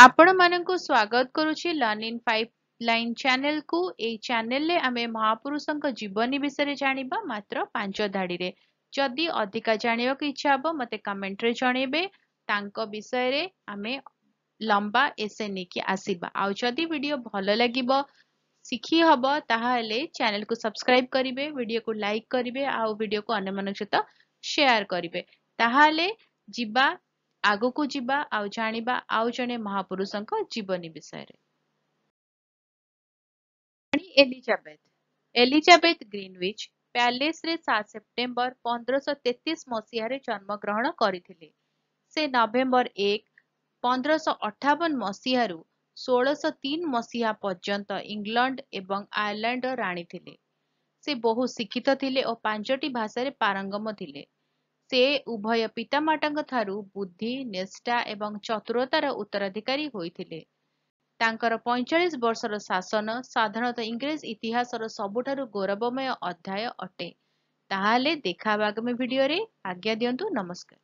आपण मानन को स्वागत करूछि लर्निंग पाइपलाइन चैनल को ए चैनल ले आमे महापुरुष को जीवनी विषय जानवा मात्र पांच धाडी रे जदि अधिक जानिबा के इच्छा हम मत कमेंट रे जणेबे तांको विषय रे आमे लंबा एसे नेके आसीबा आउ जदी वीडियो भलो लागिबो सिखी हबो ताहाले चैनल को सब्सक्राइब करिबे वीडियो को लाइक करिबे आउ वीडियो को अन्य मानन सहित शेयर करिबे ताहाले जीबा ଆଗକୁ ଯିବା ଆଉ ଜାଣିବା ଆଉ ଜଣେ ମହାପୁରୁଷଙ୍କ ଜୀବନୀ ବିଷୟରେ ଏଲିଜାବେଥ ଏଲିଜାବେଥ ଗ୍ରୀନୱିଚ୍ ପ୍ୟାଲେସରେ ସାତ ସେପ୍ଟେମ୍ବର ପନ୍ଦରଶହ ତେତିଶ ମସିହାରେ ଜନ୍ମ ଗ୍ରହଣ କରିଥିଲେ ସେ ନଭେମ୍ବର ଏକ ପନ୍ଦରଶହ ଅଠାବନ ମସିହାରୁ ଷୋଳଶହ ତିନି ମସିହା ପର୍ଯ୍ୟନ୍ତ ଇଂଲଣ୍ଡ ଏବଂ ଆୟାରଲାଣ୍ଡର ରାଣୀ ଥିଲେ ସେ ବହୁ ଶିକ୍ଷିତ ଥିଲେ ଓ ପାଞ୍ଚଟି ଭାଷାରେ ପାରଙ୍ଗମ ଥିଲେ ସେ ଉଭୟ ପିତାମାତାଙ୍କ ଠାରୁ ବୁଦ୍ଧି ନିଷ୍ଠା ଏବଂ ଚତୁରତାର ଉତ୍ତରାଧିକାରୀ ହୋଇଥିଲେ ତାଙ୍କର ପଇଁଚାଳିଶ ବର୍ଷର ଶାସନ ସାଧାରଣତଃ ଇଂରେଜ ଇତିହାସର ସବୁଠାରୁ ଗୌରବମୟ ଅଧ୍ୟାୟ ଅଟେ ତାହେଲେ ଦେଖା ହେବ ଆଗାମୀ ଭିଡ଼ିଓରେ ଆଜ୍ଞା ଦିଅନ୍ତୁ ନମସ୍କାର